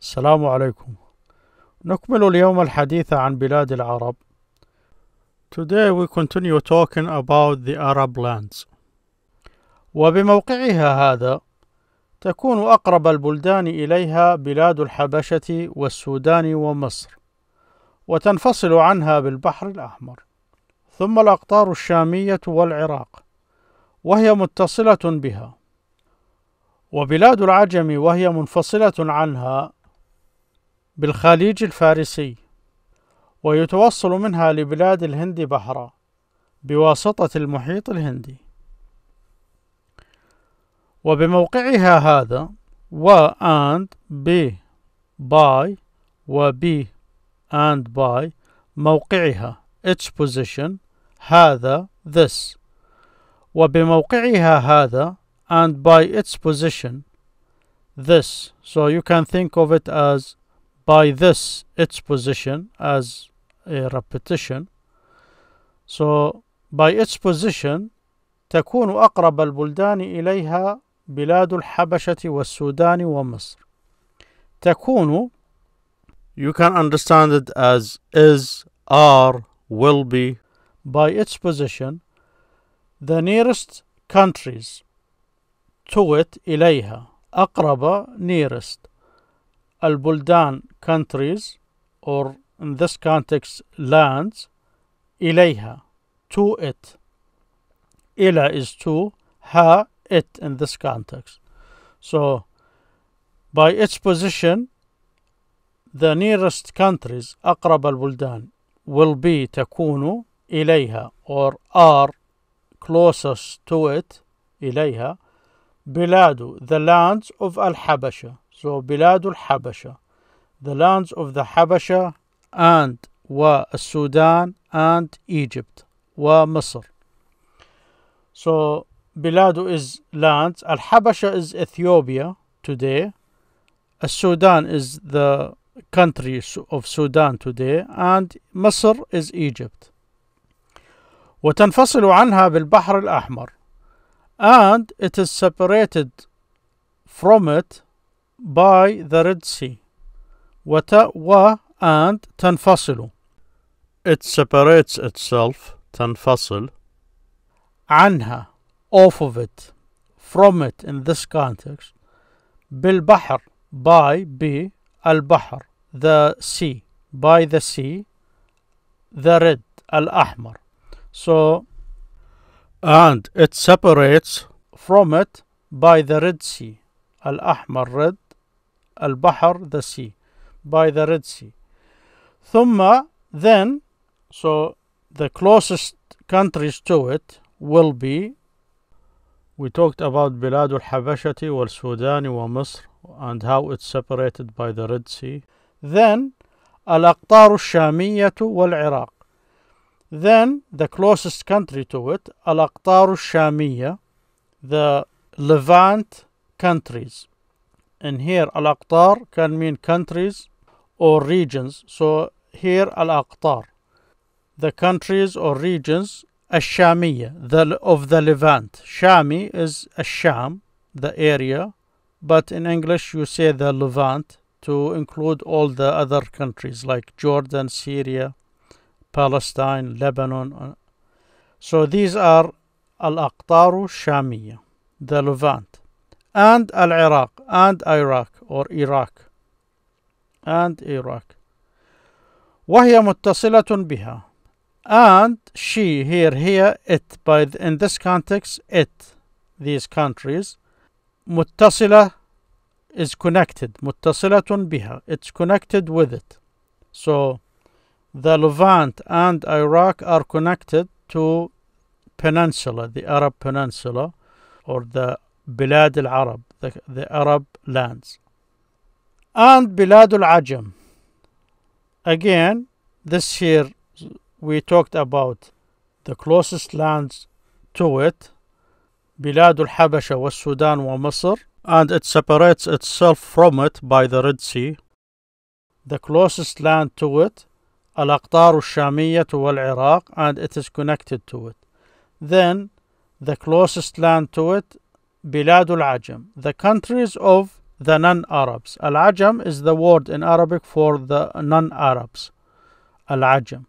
السلام عليكم نكمل اليوم الحديث عن بلاد العرب Today we continue talking about the Arab lands وبموقعها هذا تكون أقرب البلدان إليها بلاد الحبشة والسودان ومصر وتنفصل عنها بالبحر الأحمر ثم الأقطار الشامية والعراق وهي متصلة بها وبلاد العجم وهي منفصلة عنها بالخليج الفارسي ويتوصل منها لبلاد الهند بحرا بواسطة المحيط الهندي وبموقعها هذا و and ب by و ب and by موقعها its position هذا this وبموقعها هذا and by its position this so you can think of it as by this its position as a repetition so by its position تكون أقرب البلدان إليها بلاد الحبشة والسودان ومصر تكون you can understand it as is are will be by its position the nearest countries to it إليها أقرب nearest البلدان countries or in this context lands إليها to it إلى is to ha it in this context so by its position the nearest countries أقرب البلدان will be تكون إليها or are closest to it إليها بلاد the lands of Al-Habasha so Biladul Habasha, the lands of the Habasha and wa Sudan and Egypt wa Misr. So Biladu is lands, Al Habasha is Ethiopia today, Al Sudan is the country of Sudan today, and Misr is Egypt. وتنفصل عنها بالبحر الأحمر and it is separated from it by the Red Sea. وتأوى and تنفصل. It separates itself, تنفصل. عنها, off of it, from it in this context. بالبحر, by, be, البحر, the sea, by the sea, the red, الأحمر. So, and it separates from it by the Red Sea, الأحمر red, al the sea, by the Red Sea. Thumma, then, so the closest countries to it will be, we talked about بلاد الحبشة habashati ومصر sudani and how it's separated by the Red Sea. Then, al الشامية والعراق. wal Then, the closest country to it, al الشامية, the Levant countries and here al-aqtar can mean countries or regions so here al-aqtar the countries or regions ashamiya, the of the levant shami is Asham, the area but in english you say the levant to include all the other countries like jordan syria palestine lebanon uh, so these are al-aqtaru shamiyya the levant and Al Iraq and Iraq or Iraq and Iraq وهي متصلة بها and she here here it by in this context it these countries متصلة is connected متصلة بها it's connected with it so the Levant and Iraq are connected to peninsula the Arab peninsula or the بلاد العرب the, the Arab lands and بلاد العجم again this year we talked about the closest lands to it بلاد الحبشة والسودان ومصر and it separates itself from it by the Red Sea the closest land to it الأقطار الشامية والعراق and it is connected to it then the closest land to it بلاد العجم the countries of the non-Arabs العجم is the word in Arabic for the non-Arabs العجم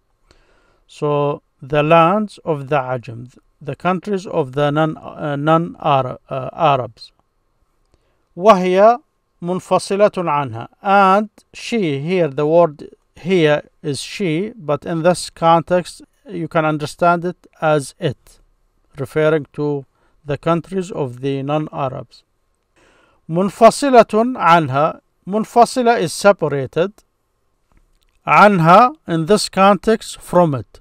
so the lands of the Ajam the countries of the uh, non-Arabs uh, وهي منفصلة عنها and she here the word here is she but in this context you can understand it as it referring to the countries of the non-Arabs. منفصلة عنها منفصلة is separated عنها in this context from it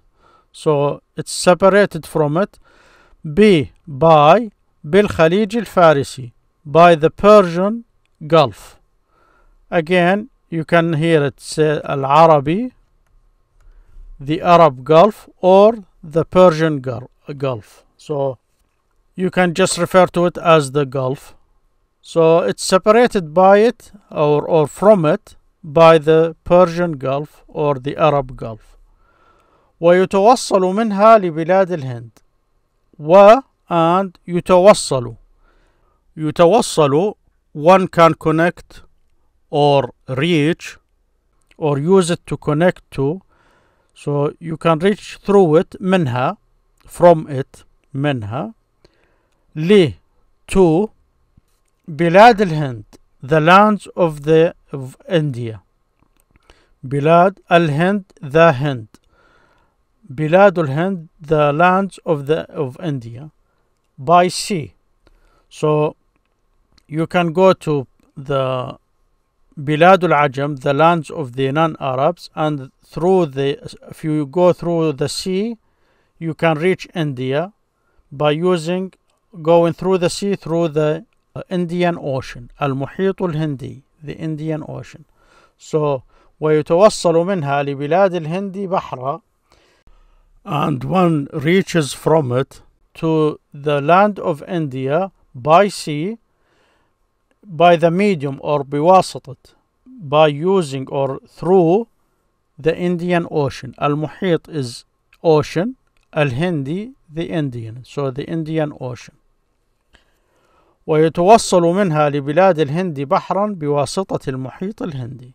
so it's separated from it B by بالخليج الفارسي by the Persian Gulf again you can hear it say العربي the Arab Gulf or the Persian Gulf so you can just refer to it as the Gulf. So it's separated by it or, or from it by the Persian Gulf or the Arab Gulf ويتوصل منها لبلاد الهند و and يتوصل يتوصل one can connect or reach or use it to connect to so you can reach through it منها from it منها ليه to al-Hind, the lands of the of India al-Hind, the Hind al-Hind, the lands of the of India by sea so you can go to the bilad al-Ajam, the lands of the non-Arabs and through the if you go through the sea you can reach India by using going through the sea through the uh, Indian Ocean المحيط الهندي the Indian Ocean so ويتوصل منها لبلاد الهند بحرا and one reaches from it to the land of India by sea by the medium or بواسطة by using or through the Indian Ocean المحيط is ocean الهندي the Indian so the Indian Ocean ويتوصل منها لبلاد الهند بحرا بواسطة المحيط الهندي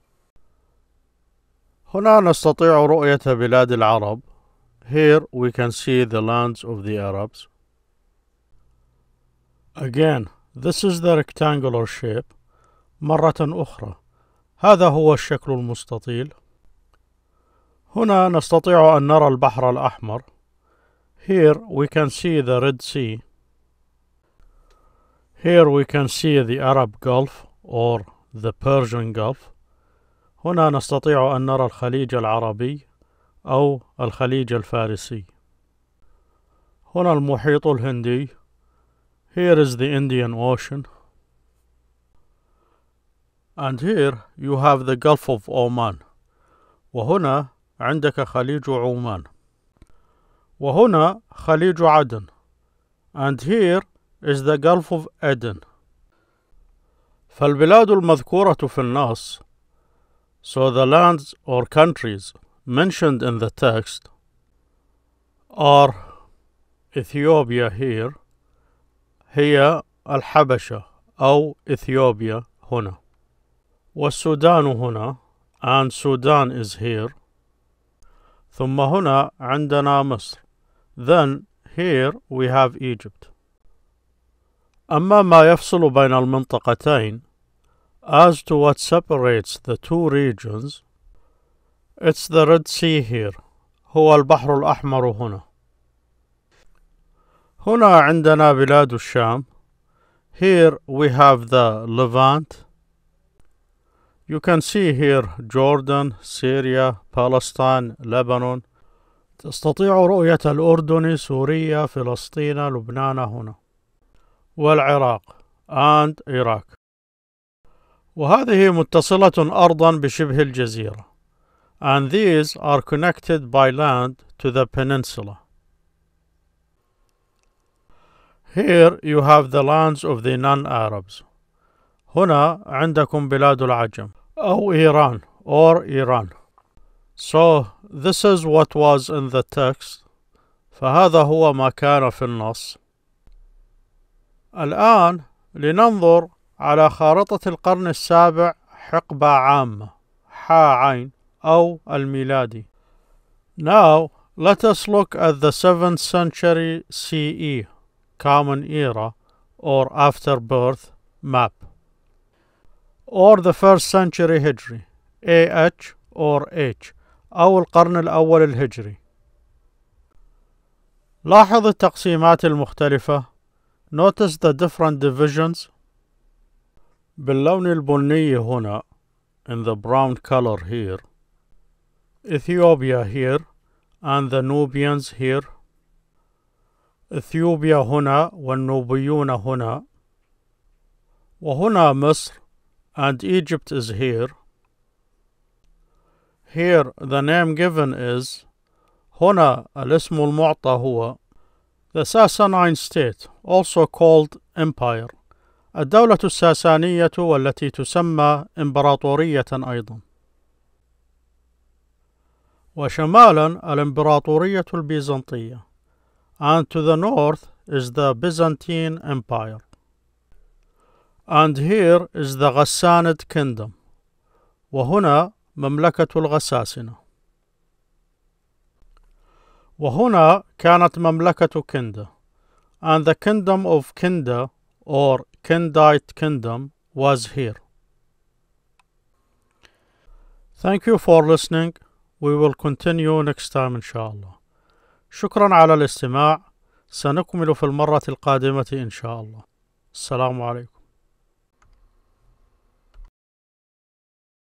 هنا نستطيع رؤية بلاد العرب Here we can see the lands of the Arabs Again, this is the rectangular shape مرة أخرى هذا هو الشكل المستطيل هنا نستطيع أن نرى البحر الأحمر Here we can see the Red Sea Here we can see the Arab Gulf or the Persian Gulf. هنا نستطيع أن نرى الخليج العربي أو الخليج الفارسي. هنا المحيط الهندي. Here is the Indian Ocean. And here you have the Gulf of Oman. وهنا عندك خليج عمان. وهنا خليج عدن. And here is the Gulf of Aden. فالبلاد المذكورة في النص so the lands or countries mentioned in the text are Ethiopia here هي الحبشة أو Ethiopia هنا والسودان هنا and Sudan is here ثم هنا عندنا مصر then here we have Egypt أما ما يفصل بين المنطقتين as to what separates the two regions it's the Red Sea here هو البحر الأحمر هنا هنا عندنا بلاد الشام here we have the Levant You can see here Jordan, Syria, Palestine, Lebanon تستطيع رؤية الأردن، سوريا، فلسطين، لبنان هنا والعراق and Iraq وهذه متصلة أرضا بشبه الجزيرة and these are connected by land to the peninsula. Here you have the lands of the non-Arabs. هنا عندكم بلاد العجم أو إيران or Iran. So this is what was in the text فهذا هو ما كان في النص الآن لننظر على خارطة القرن السابع حقبة عامة حا عين أو الميلادي Now let us look at the 7th century CE common era or afterbirth map or the 1st century Hijri AH or H أو القرن الأول الهجري لاحظ التقسيمات المختلفة Notice the different divisions. باللون البني هنا in the brown color here. Ethiopia here and the Nubians here. إثيوبيا هنا والنوبيون هنا وهنا مصر and Egypt is here. Here the name given is هنا الاسم المعطى هو The Sassanine state, also called empire. الدولة الساسانية والتي تسمى إمبراطورية أيضا. وشمالا الإمبراطورية البيزنطية. And to the north is the Byzantine Empire. And here is the Ghassanid Kingdom. وهنا مملكة الغساسنة. وهنا كانت مملكة كندا and the kingdom of Kinda or Kindite kingdom was here. Thank you for listening. We will continue next time إن شاء الله. شكرا على الاستماع. سنكمل في المرة القادمة إن شاء الله. السلام عليكم.